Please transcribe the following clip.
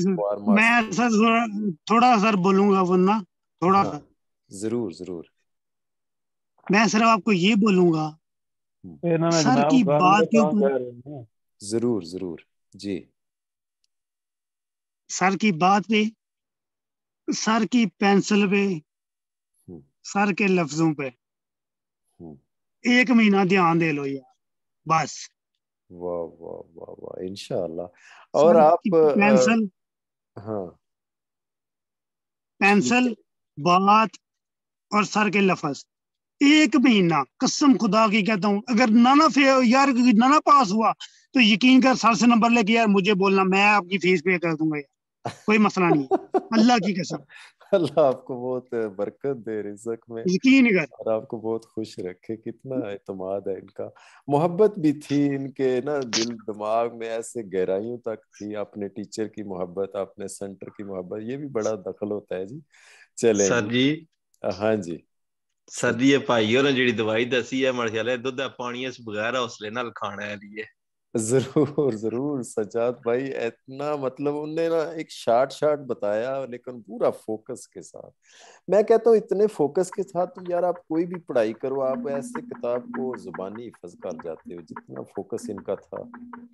नहीं मैं सर थोड़ा सर बोलूंगा वरना थोड़ा सा हाँ, जरूर जरूर मैं सर आपको ये बोलूंगा हम्म। सर की बात के ऊपर जरूर जरूर जी सर की बात पे सर की पेंसिल पे हम्म। सर के लफ्जों पे हम्म। एक महीना ध्यान दे लो यार बस वाह वाह वाह वाह इंशाल्लाह और आप पेंसिल पेंसिल हाँ। बात और सर के लफज एक महीना कसम खुदा की कहता हूँ अगर नाना फे यार नाना पास हुआ तो यकीन कर सर से नंबर लेके यार मुझे बोलना मैं आपकी फीस पे कर दूंगा यार कोई मसला नहीं अल्लाह की कसम अल्लाह आपको बहुत बरकत दे रिजक में और आपको बहुत खुश रखे कितना एतमाद है इनका मोहब्बत भी थी इनके ना दिल दिमाग में ऐसे गहराइयों तक थी अपने टीचर की मोहब्बत अपने सेंटर की मोहब्बत ये भी बड़ा दखल होता है जी चले सर जी हाँ जी सर जी ये भाई और जी दवाई दसी है मेरे ख्याल दुद्ध पानी बगैर हौसले न खाने जी जरूर जरूर सजाद भाई इतना मतलब उनने ना एक शार्ट शार्ट बताया लेकिन पूरा फोकस के साथ मैं कहता हूँ इतने फोकस के साथ तुम यार आप कोई भी पढ़ाई करो आप ऐसे किताब को जुबानी हिफज कर जाते हो जितना फोकस इनका था